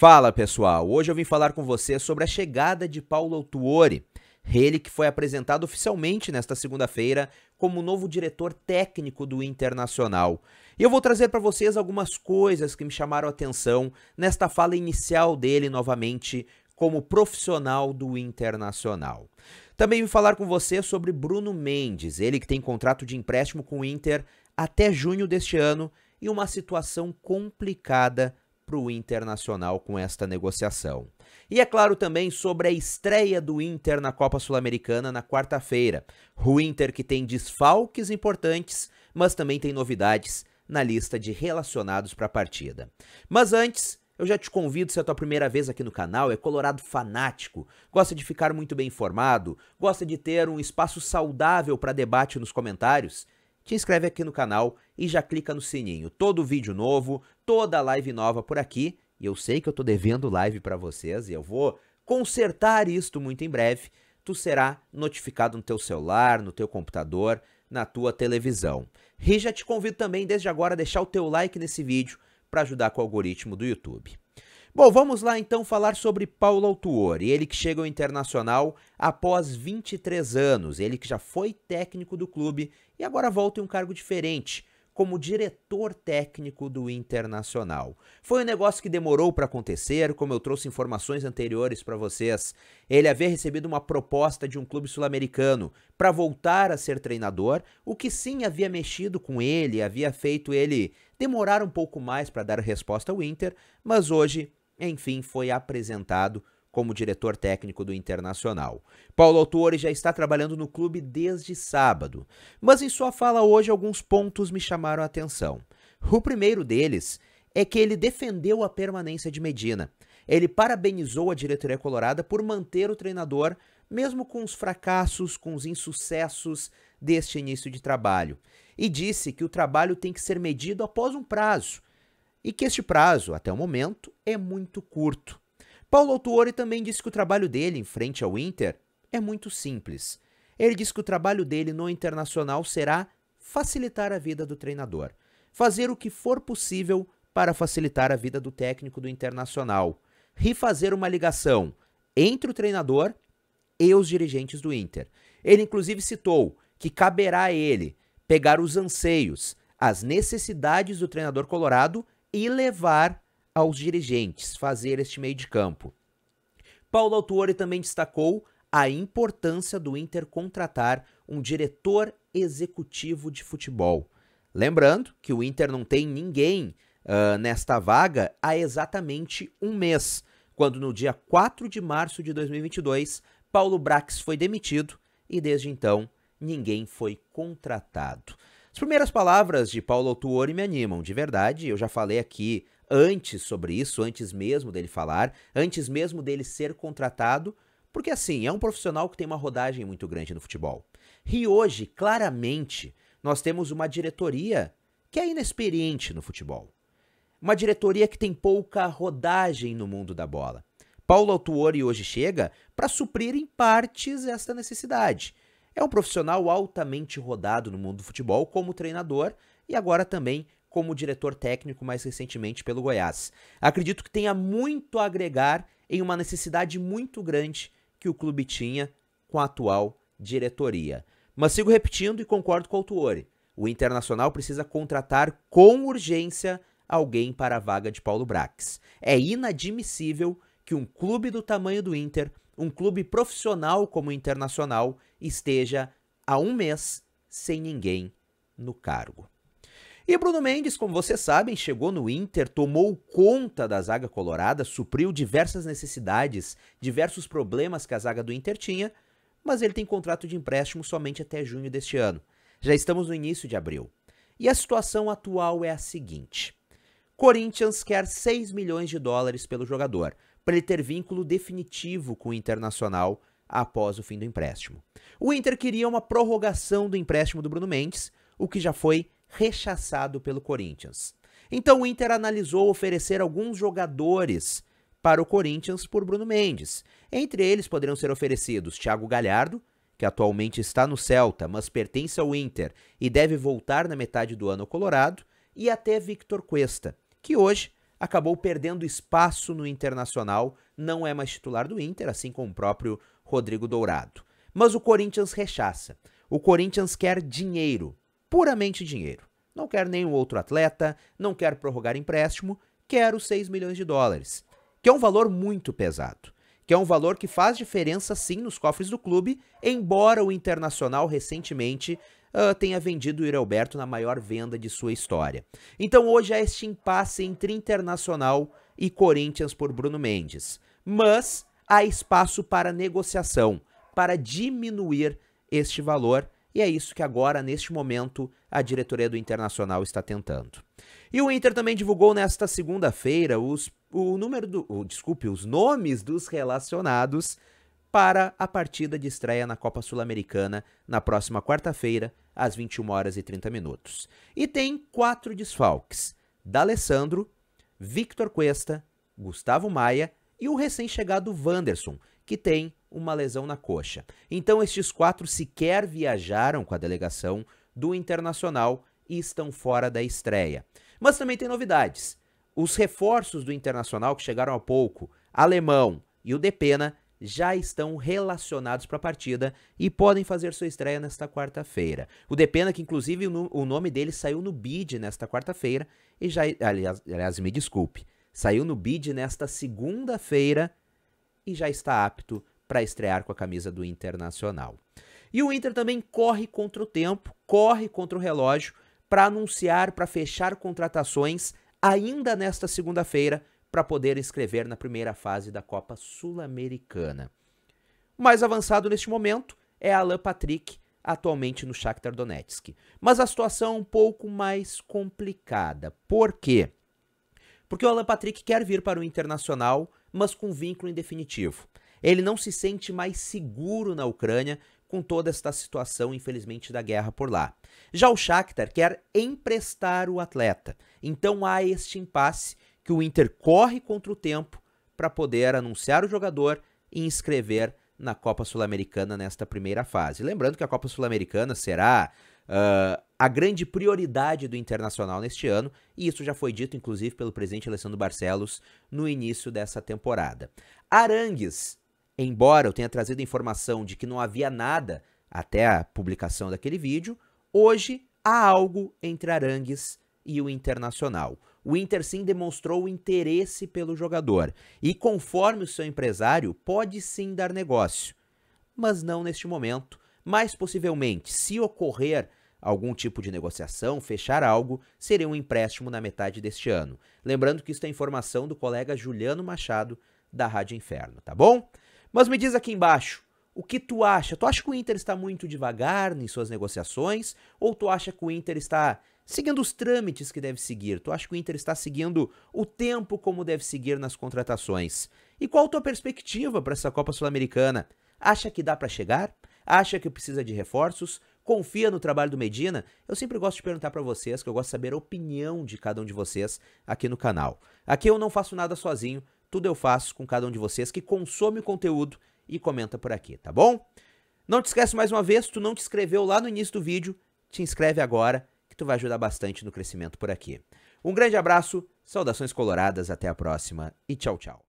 Fala pessoal, hoje eu vim falar com você sobre a chegada de Paulo Tuori, ele que foi apresentado oficialmente nesta segunda-feira como novo diretor técnico do Internacional. E eu vou trazer para vocês algumas coisas que me chamaram a atenção nesta fala inicial dele novamente como profissional do Internacional. Também vim falar com você sobre Bruno Mendes, ele que tem contrato de empréstimo com o Inter até junho deste ano e uma situação complicada para o Internacional com esta negociação. E é claro também sobre a estreia do Inter na Copa Sul-Americana na quarta-feira. O Inter que tem desfalques importantes, mas também tem novidades na lista de relacionados para a partida. Mas antes, eu já te convido, se é a tua primeira vez aqui no canal, é colorado fanático, gosta de ficar muito bem informado, gosta de ter um espaço saudável para debate nos comentários, te inscreve aqui no canal e já clica no sininho. Todo vídeo novo, toda live nova por aqui. E eu sei que eu tô devendo live para vocês e eu vou consertar isto muito em breve. Tu será notificado no teu celular, no teu computador, na tua televisão. E já te convido também desde agora a deixar o teu like nesse vídeo para ajudar com o algoritmo do YouTube. Bom, vamos lá então falar sobre Paulo Autuori, ele que chega ao Internacional após 23 anos, ele que já foi técnico do clube e agora volta em um cargo diferente, como diretor técnico do Internacional. Foi um negócio que demorou para acontecer, como eu trouxe informações anteriores para vocês. Ele havia recebido uma proposta de um clube sul-americano para voltar a ser treinador, o que sim havia mexido com ele, havia feito ele demorar um pouco mais para dar resposta ao Inter, mas hoje enfim, foi apresentado como diretor técnico do Internacional. Paulo Autori já está trabalhando no clube desde sábado, mas em sua fala hoje alguns pontos me chamaram a atenção. O primeiro deles é que ele defendeu a permanência de Medina. Ele parabenizou a diretoria colorada por manter o treinador, mesmo com os fracassos, com os insucessos deste início de trabalho. E disse que o trabalho tem que ser medido após um prazo e que este prazo, até o momento, é muito curto. Paulo Autuori também disse que o trabalho dele em frente ao Inter é muito simples. Ele disse que o trabalho dele no Internacional será facilitar a vida do treinador, fazer o que for possível para facilitar a vida do técnico do Internacional, refazer uma ligação entre o treinador e os dirigentes do Inter. Ele inclusive citou que caberá a ele pegar os anseios, as necessidades do treinador colorado e levar aos dirigentes, fazer este meio de campo. Paulo Autuori também destacou a importância do Inter contratar um diretor executivo de futebol. Lembrando que o Inter não tem ninguém uh, nesta vaga há exatamente um mês, quando no dia 4 de março de 2022, Paulo Brax foi demitido e desde então ninguém foi contratado. As primeiras palavras de Paulo Autuori me animam, de verdade. Eu já falei aqui antes sobre isso, antes mesmo dele falar, antes mesmo dele ser contratado, porque assim, é um profissional que tem uma rodagem muito grande no futebol. E hoje, claramente, nós temos uma diretoria que é inexperiente no futebol. Uma diretoria que tem pouca rodagem no mundo da bola. Paulo Autuori hoje chega para suprir em partes essa necessidade. É um profissional altamente rodado no mundo do futebol como treinador e agora também como diretor técnico mais recentemente pelo Goiás. Acredito que tenha muito a agregar em uma necessidade muito grande que o clube tinha com a atual diretoria. Mas sigo repetindo e concordo com o Tuori. O Internacional precisa contratar com urgência alguém para a vaga de Paulo Brax. É inadmissível que um clube do tamanho do Inter um clube profissional como o Internacional esteja há um mês sem ninguém no cargo. E Bruno Mendes, como vocês sabem, chegou no Inter, tomou conta da zaga colorada, supriu diversas necessidades, diversos problemas que a zaga do Inter tinha, mas ele tem contrato de empréstimo somente até junho deste ano. Já estamos no início de abril. E a situação atual é a seguinte: Corinthians quer 6 milhões de dólares pelo jogador para ele ter vínculo definitivo com o Internacional após o fim do empréstimo. O Inter queria uma prorrogação do empréstimo do Bruno Mendes, o que já foi rechaçado pelo Corinthians. Então o Inter analisou oferecer alguns jogadores para o Corinthians por Bruno Mendes. Entre eles poderiam ser oferecidos Thiago Galhardo, que atualmente está no Celta, mas pertence ao Inter e deve voltar na metade do ano ao Colorado, e até Victor Cuesta, que hoje acabou perdendo espaço no Internacional, não é mais titular do Inter, assim como o próprio Rodrigo Dourado. Mas o Corinthians rechaça. O Corinthians quer dinheiro, puramente dinheiro. Não quer nenhum outro atleta, não quer prorrogar empréstimo, quer os 6 milhões de dólares, que é um valor muito pesado, que é um valor que faz diferença sim nos cofres do clube, embora o Internacional recentemente uh, tenha vendido o Yuri Alberto na maior venda de sua história. Então hoje há este impasse entre Internacional e Corinthians por Bruno Mendes. Mas há espaço para negociação, para diminuir este valor. E é isso que agora, neste momento, a diretoria do Internacional está tentando. E o Inter também divulgou nesta segunda-feira os o número do, o, desculpe, os nomes dos relacionados para a partida de estreia na Copa Sul-Americana na próxima quarta-feira, às 21 horas e 30 minutos. E tem quatro desfalques: D'Alessandro, Victor Cuesta, Gustavo Maia e o recém-chegado Wanderson, que tem uma lesão na coxa. Então estes quatro sequer viajaram com a delegação do Internacional e estão fora da estreia. Mas também tem novidades. Os reforços do Internacional que chegaram há pouco, Alemão e o Depena, já estão relacionados para a partida e podem fazer sua estreia nesta quarta-feira. O Depena, que inclusive o nome dele saiu no bid nesta quarta-feira, e já. Aliás, aliás, me desculpe. Saiu no bid nesta segunda-feira e já está apto para estrear com a camisa do Internacional. E o Inter também corre contra o tempo, corre contra o relógio para anunciar, para fechar contratações ainda nesta segunda-feira para poder escrever na primeira fase da Copa Sul-Americana. Mais avançado neste momento é Alan Patrick, atualmente no Shakhtar Donetsk. Mas a situação é um pouco mais complicada. Por quê? Porque o Alan Patrick quer vir para o Internacional, mas com vínculo indefinitivo. Ele não se sente mais seguro na Ucrânia com toda esta situação, infelizmente, da guerra por lá. Já o Shakhtar quer emprestar o atleta. Então há este impasse que o Inter corre contra o tempo para poder anunciar o jogador e inscrever na Copa Sul-Americana nesta primeira fase. Lembrando que a Copa Sul-Americana será uh, a grande prioridade do Internacional neste ano, e isso já foi dito, inclusive, pelo presidente Alessandro Barcelos no início dessa temporada. Arangues, embora eu tenha trazido a informação de que não havia nada até a publicação daquele vídeo, hoje há algo entre Arangues e o Internacional o Inter sim demonstrou interesse pelo jogador e, conforme o seu empresário, pode sim dar negócio, mas não neste momento. Mas possivelmente, se ocorrer algum tipo de negociação, fechar algo, seria um empréstimo na metade deste ano. Lembrando que isso é informação do colega Juliano Machado da Rádio Inferno, tá bom? Mas me diz aqui embaixo, o que tu acha? Tu acha que o Inter está muito devagar em suas negociações ou tu acha que o Inter está seguindo os trâmites que deve seguir? Tu acha que o Inter está seguindo o tempo como deve seguir nas contratações? E qual a tua perspectiva para essa Copa Sul-Americana? Acha que dá para chegar? Acha que precisa de reforços? confia no trabalho do Medina? Eu sempre gosto de perguntar para vocês, que eu gosto de saber a opinião de cada um de vocês aqui no canal. Aqui eu não faço nada sozinho, tudo eu faço com cada um de vocês que consome o conteúdo e comenta por aqui, tá bom? Não te esquece mais uma vez, tu não te inscreveu lá no início do vídeo, te inscreve agora tu vai ajudar bastante no crescimento por aqui. Um grande abraço, saudações coloradas, até a próxima e tchau, tchau.